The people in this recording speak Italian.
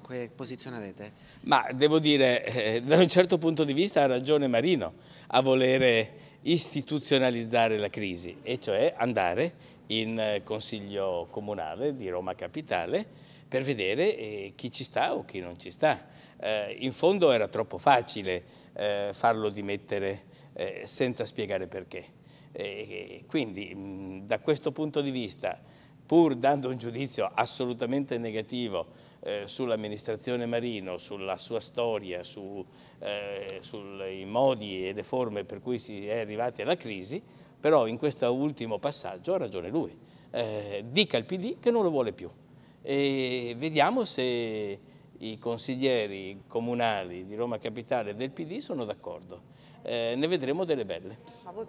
Come posizionerete? Ma devo dire, eh, da un certo punto di vista ha ragione Marino a volere istituzionalizzare la crisi, e cioè andare in eh, consiglio comunale di Roma Capitale per vedere eh, chi ci sta o chi non ci sta. Eh, in fondo era troppo facile farlo dimettere senza spiegare perché. quindi mm, da questo punto di vista pur dando un giudizio assolutamente negativo eh, sull'amministrazione Marino, sulla sua storia, su, eh, sui modi e le forme per cui si è arrivati alla crisi, però in questo ultimo passaggio ha ragione lui. Eh, dica al PD che non lo vuole più. E vediamo se i consiglieri comunali di Roma Capitale e del PD sono d'accordo. Eh, ne vedremo delle belle.